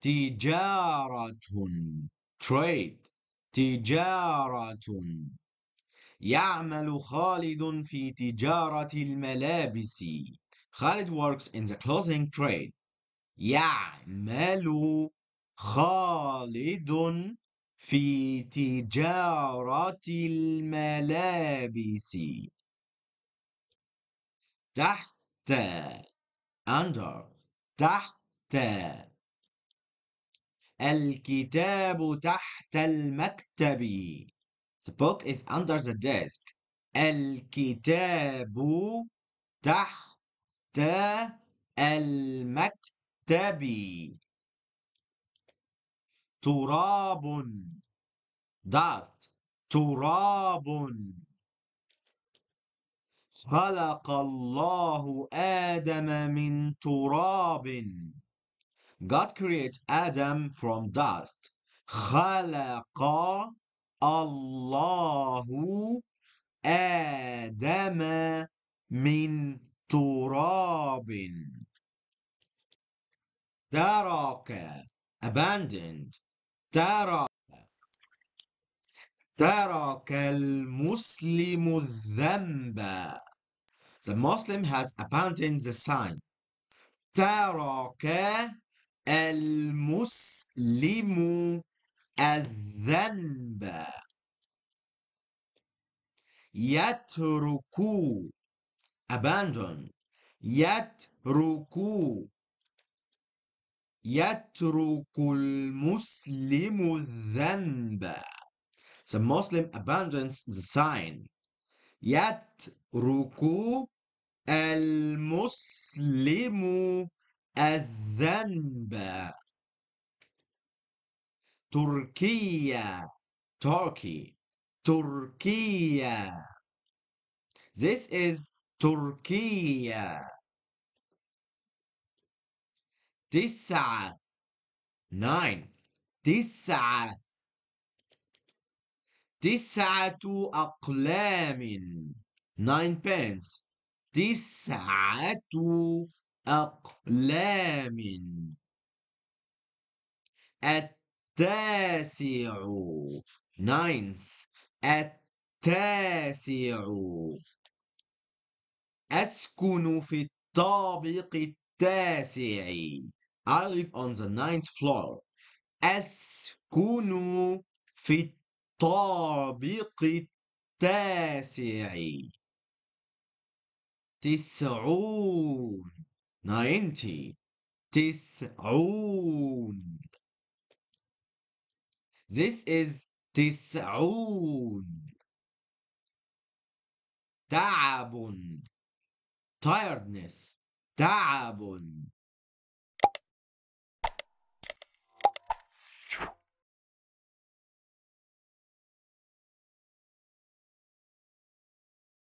تجارة trade تجارة يعمل خالد في تجارة الملابس خالد works in the clothing trade يعمل خالد في تجارة الملابس تحت under تحت الكتاب تحت المكتب The book is under the desk الكتاب تحت المكتب تراب dust تراب خلق الله آدم من تراب God creates Adam from dust. خلق الله آدم من تراب ترك abandoned ترك ترك المسلم الذنب The Muslim has abandoned the sign. ترك المسلم الذنب يترك abandon يترك يترك المسلم الذنب The Muslim abandons the sign يترك المسلم الذنب تركيا تركي تركيا This is تركيا تسعة nine تسعة تسعة أقلام nine pence تسعة أقلام التاسع ناينس التاسع أسكن في الطابق التاسع I live on the ninth floor أسكن في الطابق التاسع تسعون ninety تسعون This is تسعون تعب tiredness تعب